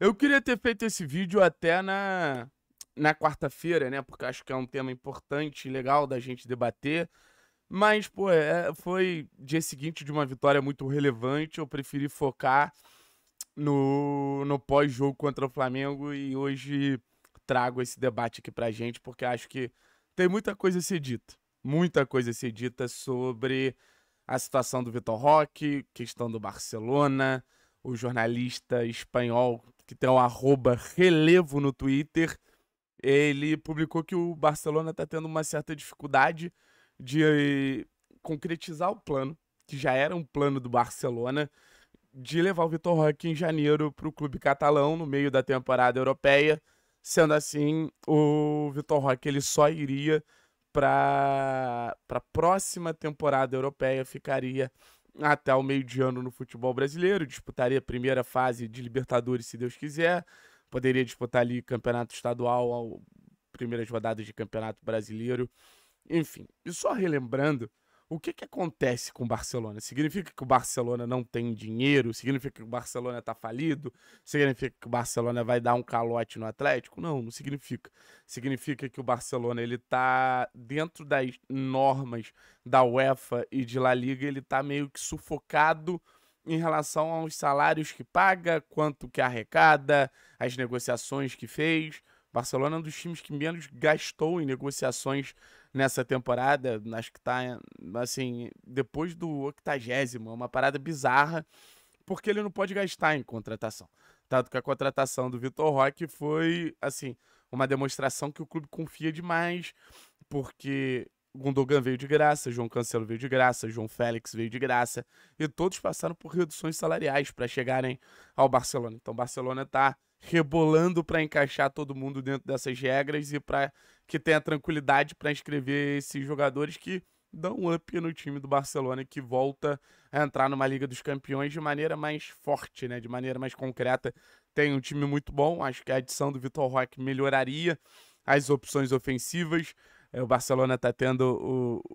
Eu queria ter feito esse vídeo até na, na quarta-feira, né? Porque acho que é um tema importante e legal da gente debater. Mas, pô, é, foi dia seguinte de uma vitória muito relevante. Eu preferi focar no, no pós-jogo contra o Flamengo e hoje trago esse debate aqui pra gente, porque acho que tem muita coisa a ser dita. Muita coisa a ser dita sobre a situação do Vitor Roque, questão do Barcelona, o jornalista espanhol que tem o arroba relevo no Twitter, ele publicou que o Barcelona está tendo uma certa dificuldade de concretizar o plano, que já era um plano do Barcelona, de levar o Vitor Roque em janeiro para o clube catalão, no meio da temporada europeia. Sendo assim, o Vitor Roque ele só iria para a próxima temporada europeia, ficaria até o meio de ano no futebol brasileiro, disputaria a primeira fase de Libertadores, se Deus quiser, poderia disputar ali campeonato estadual, primeiras rodadas de campeonato brasileiro, enfim. E só relembrando o que, que acontece com o Barcelona? Significa que o Barcelona não tem dinheiro? Significa que o Barcelona está falido? Significa que o Barcelona vai dar um calote no Atlético? Não, não significa. Significa que o Barcelona ele está dentro das normas da UEFA e de La Liga, ele está meio que sufocado em relação aos salários que paga, quanto que arrecada, as negociações que fez. Barcelona é um dos times que menos gastou em negociações nessa temporada. Acho que tá, assim, depois do octagésimo. É uma parada bizarra, porque ele não pode gastar em contratação. Tanto que a contratação do Vitor Roque foi, assim, uma demonstração que o clube confia demais, porque Gundogan veio de graça, João Cancelo veio de graça, João Félix veio de graça, e todos passaram por reduções salariais para chegarem ao Barcelona. Então, o Barcelona está rebolando para encaixar todo mundo dentro dessas regras e para que tenha tranquilidade para inscrever esses jogadores que dão um up no time do Barcelona que volta a entrar numa Liga dos Campeões de maneira mais forte, né? De maneira mais concreta. Tem um time muito bom, acho que a adição do Vitor Roque melhoraria as opções ofensivas. É, o Barcelona está tendo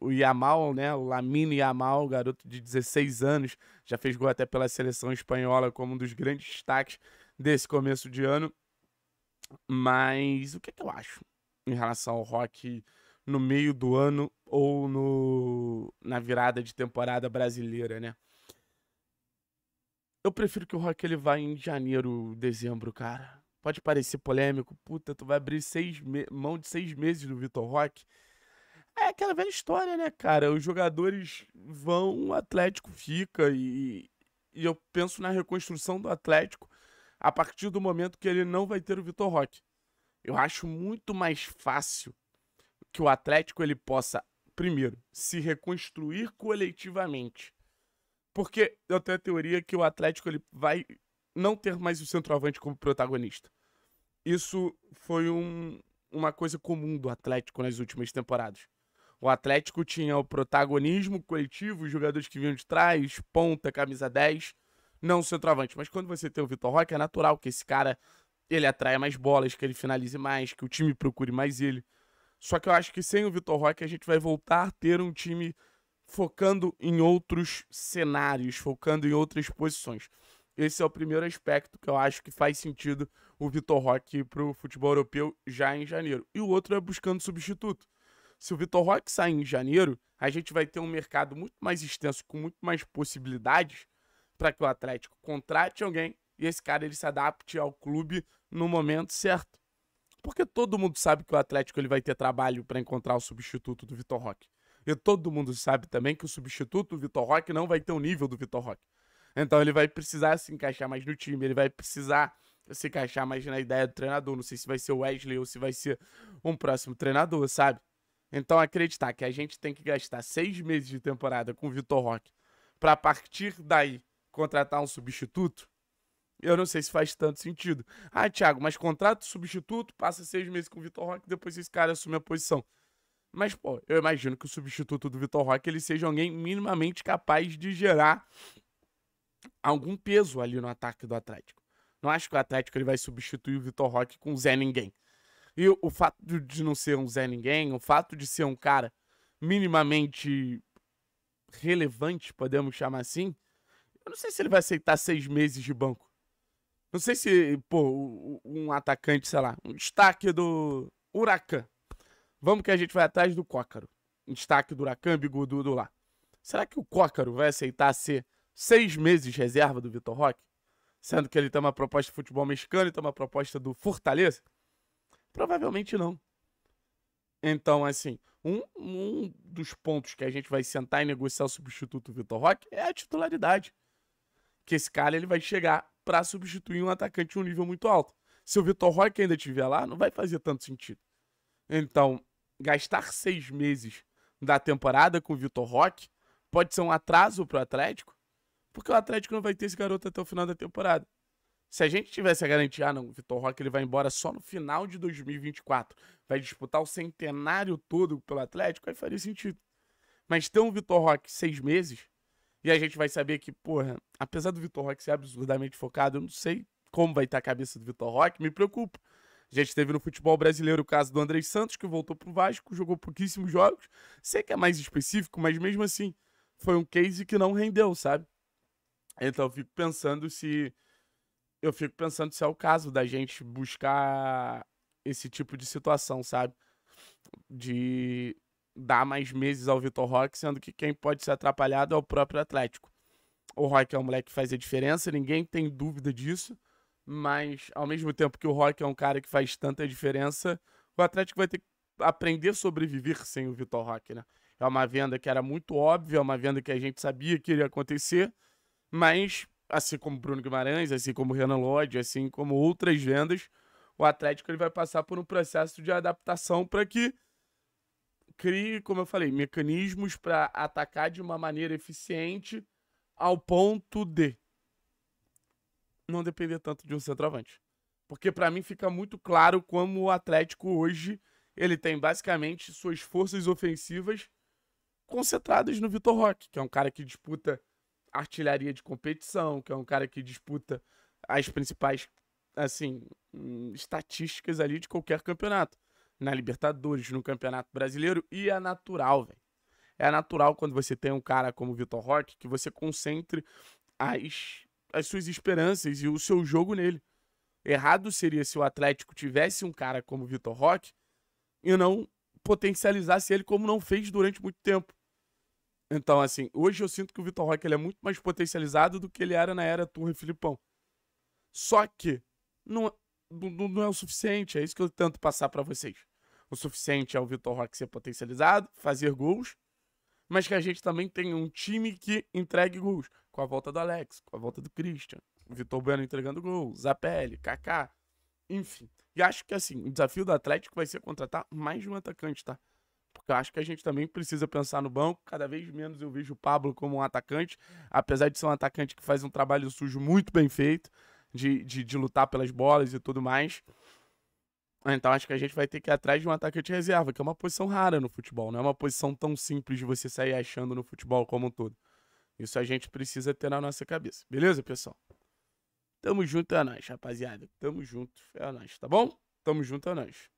o, o Yamal, né? O Lamine Yamal, garoto de 16 anos, já fez gol até pela seleção espanhola como um dos grandes destaques desse começo de ano. Mas o que, é que eu acho em relação ao rock no meio do ano ou no na virada de temporada brasileira, né? Eu prefiro que o rock ele vá em janeiro, dezembro, cara. Pode parecer polêmico, puta, tu vai abrir seis mão de seis meses do Vitor Rock. É aquela velha história, né, cara? Os jogadores vão, o Atlético fica e, e eu penso na reconstrução do Atlético a partir do momento que ele não vai ter o Vitor Roque. Eu acho muito mais fácil que o Atlético ele possa, primeiro, se reconstruir coletivamente. Porque eu tenho a teoria que o Atlético ele vai não ter mais o centroavante como protagonista. Isso foi um, uma coisa comum do Atlético nas últimas temporadas. O Atlético tinha o protagonismo coletivo, os jogadores que vinham de trás, ponta, camisa 10 não o centroavante. Mas quando você tem o Vitor Roque, é natural que esse cara ele atraia mais bolas, que ele finalize mais, que o time procure mais ele. Só que eu acho que sem o Vitor Roque a gente vai voltar a ter um time focando em outros cenários, focando em outras posições. Esse é o primeiro aspecto que eu acho que faz sentido o Vitor Roque para o futebol europeu já em janeiro. E o outro é buscando substituto. Se o Vitor Roque sair em janeiro, a gente vai ter um mercado muito mais extenso, com muito mais possibilidades para que o Atlético contrate alguém e esse cara ele se adapte ao clube no momento certo. Porque todo mundo sabe que o Atlético ele vai ter trabalho para encontrar o substituto do Vitor Roque. E todo mundo sabe também que o substituto do Vitor Roque não vai ter o nível do Vitor Roque. Então ele vai precisar se encaixar mais no time, ele vai precisar se encaixar mais na ideia do treinador. Não sei se vai ser o Wesley ou se vai ser um próximo treinador, sabe? Então acreditar que a gente tem que gastar seis meses de temporada com o Vitor Roque para partir daí contratar um substituto? Eu não sei se faz tanto sentido. Ah, Thiago, mas contrata o substituto, passa seis meses com o Vitor Roque, depois esse cara assume a posição. Mas, pô, eu imagino que o substituto do Vitor Roque ele seja alguém minimamente capaz de gerar algum peso ali no ataque do Atlético. Não acho que o Atlético ele vai substituir o Vitor Roque com Zé Ninguém. E o fato de não ser um Zé Ninguém, o fato de ser um cara minimamente relevante, podemos chamar assim, eu não sei se ele vai aceitar seis meses de banco. Não sei se, pô, um atacante, sei lá, um destaque do Huracan. Vamos que a gente vai atrás do Cócaro. Um destaque do Huracan, bigodudo lá. Será que o Cócaro vai aceitar ser seis meses reserva do Vitor Roque? Sendo que ele tem uma proposta de futebol mexicano e tem uma proposta do Fortaleza? Provavelmente não. Então, assim, um, um dos pontos que a gente vai sentar e negociar o substituto do Vitor Roque é a titularidade que esse cara ele vai chegar para substituir um atacante de um nível muito alto. Se o Vitor Roque ainda estiver lá, não vai fazer tanto sentido. Então, gastar seis meses da temporada com o Vitor Roque pode ser um atraso para o Atlético, porque o Atlético não vai ter esse garoto até o final da temporada. Se a gente tivesse a garantia, ah, não, o Vitor Roque ele vai embora só no final de 2024, vai disputar o centenário todo pelo Atlético, aí faria sentido. Mas ter um Vitor Roque seis meses e a gente vai saber que, porra, apesar do Vitor Roque ser absurdamente focado, eu não sei como vai estar a cabeça do Vitor Roque, me preocupa. A gente teve no futebol brasileiro o caso do André Santos, que voltou pro Vasco, jogou pouquíssimos jogos. Sei que é mais específico, mas mesmo assim, foi um case que não rendeu, sabe? Então eu fico pensando se. Eu fico pensando se é o caso da gente buscar esse tipo de situação, sabe? De dar mais meses ao Vitor Roque, sendo que quem pode ser atrapalhado é o próprio Atlético. O Roque é um moleque que faz a diferença, ninguém tem dúvida disso, mas ao mesmo tempo que o Roque é um cara que faz tanta diferença, o Atlético vai ter que aprender a sobreviver sem o Vitor Roque, né? É uma venda que era muito óbvia, é uma venda que a gente sabia que iria acontecer, mas assim como Bruno Guimarães, assim como Renan Lodge, assim como outras vendas, o Atlético ele vai passar por um processo de adaptação para que crie, como eu falei, mecanismos para atacar de uma maneira eficiente ao ponto de não depender tanto de um centroavante. Porque para mim fica muito claro como o Atlético hoje, ele tem basicamente suas forças ofensivas concentradas no Vitor Roque, que é um cara que disputa artilharia de competição, que é um cara que disputa as principais assim, hum, estatísticas ali de qualquer campeonato na Libertadores, no Campeonato Brasileiro, e é natural, velho. É natural quando você tem um cara como o Vitor Roque que você concentre as, as suas esperanças e o seu jogo nele. Errado seria se o Atlético tivesse um cara como o Vitor Roque e não potencializasse ele como não fez durante muito tempo. Então, assim, hoje eu sinto que o Vitor Roque ele é muito mais potencializado do que ele era na era Turra e Filipão. Só que não, não, não é o suficiente. É isso que eu tento passar para vocês. O suficiente é o Vitor Roque ser potencializado, fazer gols, mas que a gente também tenha um time que entregue gols. Com a volta do Alex, com a volta do Christian, Vitor Bueno entregando gols, Zapelli, Kaká, enfim. E acho que assim, o desafio do Atlético vai ser contratar mais de um atacante, tá? Porque eu acho que a gente também precisa pensar no banco. Cada vez menos eu vejo o Pablo como um atacante, apesar de ser um atacante que faz um trabalho sujo muito bem feito de, de, de lutar pelas bolas e tudo mais. Então acho que a gente vai ter que ir atrás de um ataque de reserva, que é uma posição rara no futebol, não é uma posição tão simples de você sair achando no futebol como um todo. Isso a gente precisa ter na nossa cabeça, beleza, pessoal? Tamo junto é nós, rapaziada. Tamo junto é nós, tá bom? Tamo junto é nós.